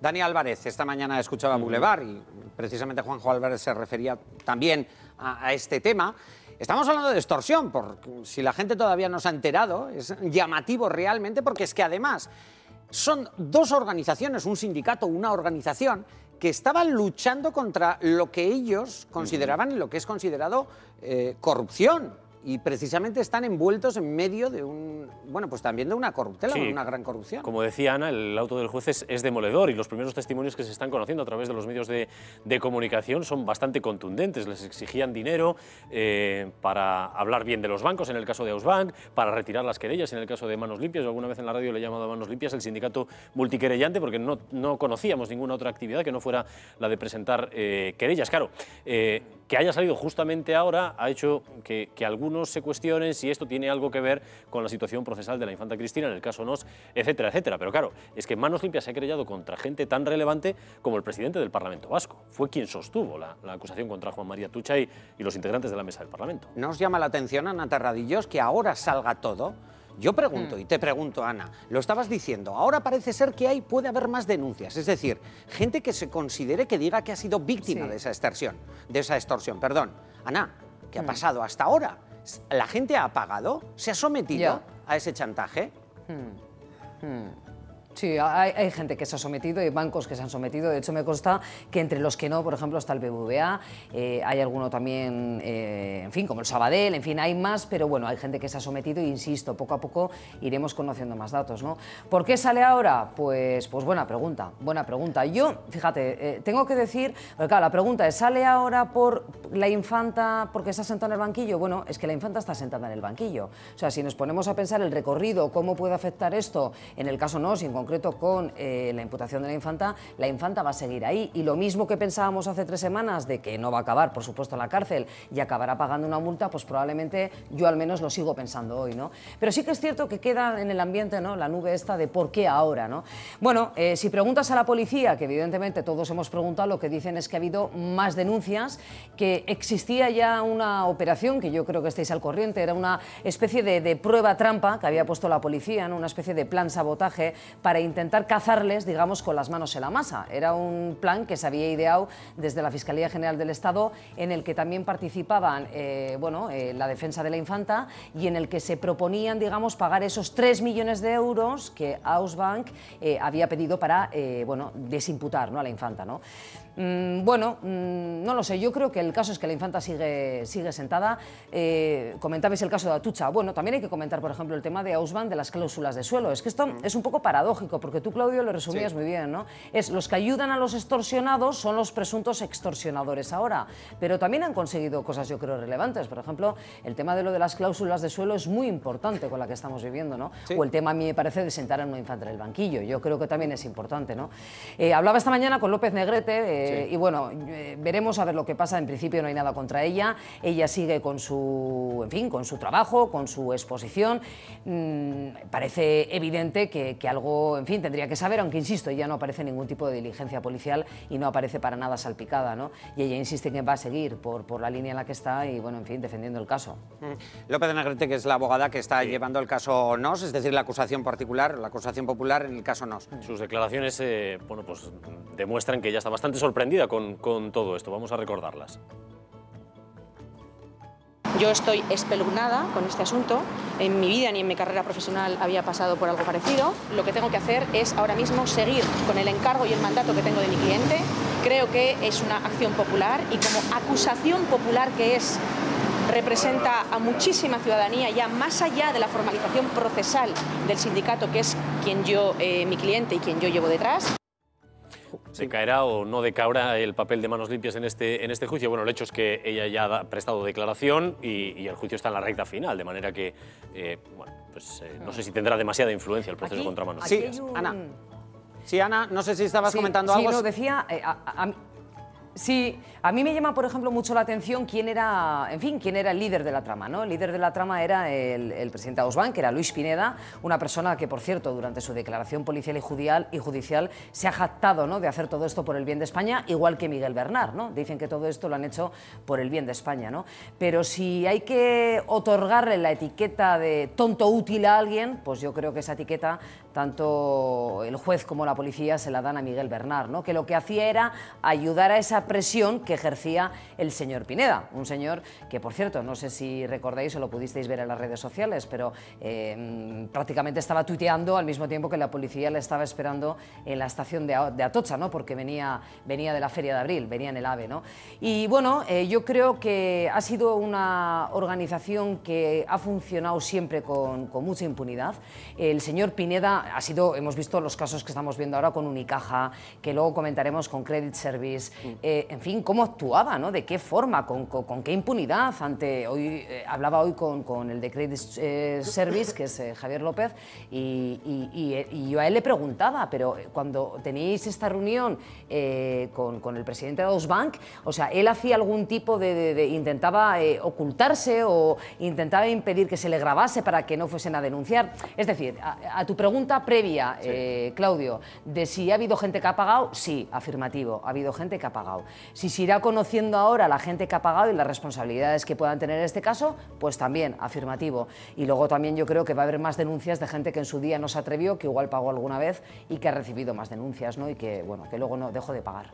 Dani Álvarez, esta mañana escuchaba Boulevard y precisamente Juanjo Álvarez se refería también a, este tema. Estamos hablando de extorsión, por si la gente todavía no se ha enterado, es llamativo realmente, porque es que además son dos organizaciones, un sindicato, una organización, que estaban luchando contra lo que ellos consideraban y lo que es considerado eh, corrupción y precisamente están envueltos en medio de un, bueno, pues también de una corruptela, una gran corrupción. Como decía Ana, el auto del juez es, demoledor y los primeros testimonios que se están conociendo a través de los medios de, comunicación son bastante contundentes. Les exigían dinero eh, para hablar bien de los bancos, en el caso de Ausbank, para retirar las querellas, en el caso de Manos Limpias, alguna vez en la radio le he llamado a Manos Limpias el sindicato multiquerellante porque no, no conocíamos ninguna otra actividad que no fuera la de presentar eh, querellas. Claro, eh, que haya salido justamente ahora ha hecho que, que algunos no se cuestionen si esto tiene algo que ver con la situación procesal de la infanta Cristina, en el caso NOS, etcétera, etcétera. Pero claro, es que Manos Limpias se ha creyado contra gente tan relevante como el presidente del Parlamento Vasco. Fue quien sostuvo la, acusación contra Juan María Tucha y, los integrantes de la mesa del Parlamento. Nos llama la atención, Ana Terradillos, que ahora salga todo yo pregunto mm. y te pregunto, Ana, lo estabas diciendo, ahora parece ser que hay, puede haber más denuncias, es decir, gente que se considere que diga que ha sido víctima de esa extorsión, de esa extorsión, perdón. Ana, ¿qué ha mm. pasado hasta ahora? ¿La gente ha pagado? ¿Se ha sometido a ese chantaje? Hmm. Hmm. Sí, hay, gente que se ha sometido, hay bancos que se han sometido. De hecho, me consta que entre los que no, por ejemplo, está el BBVA, eh, hay alguno también, eh, en fin, como el Sabadell, en fin, hay más, pero bueno, hay gente que se ha sometido e insisto, poco a poco iremos conociendo más datos, ¿no? ¿Por qué sale ahora? Pues, pues buena pregunta, buena pregunta. Yo, fíjate, eh, tengo que decir, claro, la pregunta es, ¿sale ahora por la infanta porque se ha sentado en el banquillo? Bueno, es que la infanta está sentada en el banquillo. O sea, si nos ponemos a pensar el recorrido, cómo puede afectar esto, en el caso no, sin concreto con eh, la imputación de la infanta, la infanta va a seguir ahí. Y lo mismo que pensábamos hace tres semanas de que no va a acabar, por supuesto, la cárcel y acabará pagando una multa, pues probablemente yo al menos lo sigo pensando hoy, ¿no? Pero sí que es cierto que queda en el ambiente, ¿no? La nube esta de por qué ahora, ¿no? Bueno, eh, si preguntas a la policía, que evidentemente todos hemos preguntado, lo que dicen es que ha habido más denuncias, que existía ya una operación, que yo creo que estáis al corriente, era una especie de, prueba trampa que había puesto la policía, ¿no? una especie de plan sabotaje para para intentar cazarles, digamos, con las manos en la masa. Era un plan que se había ideado desde la Fiscalía General del Estado, en el que también participaban eh, bueno, eh, la defensa de la infanta y en el que se proponían, digamos, pagar esos 3 millones de euros que Ausbank eh, había pedido para, bueno, desimputar ¿no? a la infanta, ¿no? Mm, bueno, mm, no lo sé, yo creo que el caso es que la infanta sigue, sigue sentada. comentabais el caso de Atucha. Bueno, también hay que comentar, por ejemplo, el tema de Ausbank de las cláusulas de suelo. Es que esto mm. es un poco paradoja porque tú, Claudio, lo resumías muy bien, ¿no? Es los que ayudan a los extorsionados son los presuntos extorsionadores ahora, pero también han conseguido cosas, yo creo, relevantes. Por ejemplo, el tema de lo de las cláusulas de suelo es muy importante con la que estamos viviendo, ¿no? O el tema, a mí me parece, de sentar a una infanta en el banquillo. Yo creo que también es importante, ¿no? Eh, hablaba esta mañana con López Negrete eh, y, bueno, eh, veremos a ver lo que pasa. En principio no hay nada contra ella. Ella sigue con su, en fin, con su trabajo, con su exposición. Mm, parece evidente que algo en fin, tendría que saber, aunque insisto, ya no aparece ningún tipo de diligencia policial y no aparece para nada salpicada, ¿no? Y ella insiste en que va a seguir por, por la línea en la que está y, bueno, en fin, defendiendo el caso. Mm. López de Negrete, que es la abogada que está llevando el caso NOS, es decir, la acusación particular, la acusación popular en el caso NOS. Mm. Sus declaraciones, eh, bueno, pues demuestran que ella está bastante sorprendida con, con todo esto. Vamos a recordarlas. Yo estoy espeluznada con este asunto. En mi vida ni en mi carrera profesional había pasado por algo parecido. Lo que tengo que hacer es ahora mismo seguir con el encargo y el mandato que tengo de mi cliente. Creo que es una acción popular y como acusación popular que es representa a muchísima ciudadanía ya más allá de la formalización procesal del sindicato que es quien yo eh, mi cliente y quien yo llevo detrás ¿Se caerá o no decaerá el papel de manos limpias en este, en este juicio? Bueno, el hecho es que ella ya ha prestado declaración y, el juicio está en la recta final, de manera que, eh, bueno, pues eh, no sé si tendrá demasiada influencia el proceso contra manos limpias. Sí, Ana. Sí, Ana, no sé si estabas comentando algo. Sí, lo decía, eh, Sí, a mí me llama, por ejemplo, mucho la atención quién era, en fin, quién era el líder de la trama, ¿no? El líder de la trama era el, presidente Ausbank, que era Luis Pineda, una persona que, por cierto, durante su declaración policial y judicial, y judicial se ha jactado ¿no? de hacer todo esto por el bien de España, igual que Miguel Bernard, ¿no? Dicen que todo esto lo han hecho por el bien de España, ¿no? Pero si hay que otorgarle la etiqueta de tonto útil a alguien, pues yo creo que esa etiqueta, tanto el juez como la policía se la dan a Miguel Bernard, ¿no? Que lo que hacía era ayudar a esa presión que ejercía el señor Pineda, un señor que, por cierto, no sé si recordáis o lo pudisteis ver en las redes sociales, pero em, prácticamente estaba tuiteando al mismo tiempo que la policía le estaba esperando en la estación de, Atocha, ¿no? porque venía, venía de la Feria de Abril, venía en el AVE. ¿no? Y bueno, eh, yo creo que ha sido una organización que ha funcionado siempre con, mucha impunidad. El señor Pineda ha sido, hemos visto los casos que estamos viendo ahora con Unicaja, que luego comentaremos con Credit Service. Mm. Eh, en fin, cómo actuaba, ¿no? de qué forma, con, qué impunidad. Ante, hoy, eh, hablaba hoy con, el de Credit eh, Service, que es Javier López, y, yo a él le preguntaba, pero cuando tenéis esta reunión con, el presidente de Osbank, o sea, él hacía algún tipo de... intentaba ocultarse o intentaba impedir que se le grabase para que no fuesen a denunciar. Es decir, a, tu pregunta previa, Claudio, de si ha habido gente que ha pagado, sí, afirmativo, ha habido gente que ha pagado. Si se irá conociendo ahora la gente que ha pagado y las responsabilidades que puedan tener en este caso, pues también, afirmativo. Y luego también yo creo que va a haber más denuncias de gente que en su día no se atrevió, que igual pagó alguna vez y que ha recibido más denuncias, ¿no? Y que, bueno, que luego no dejó de pagar.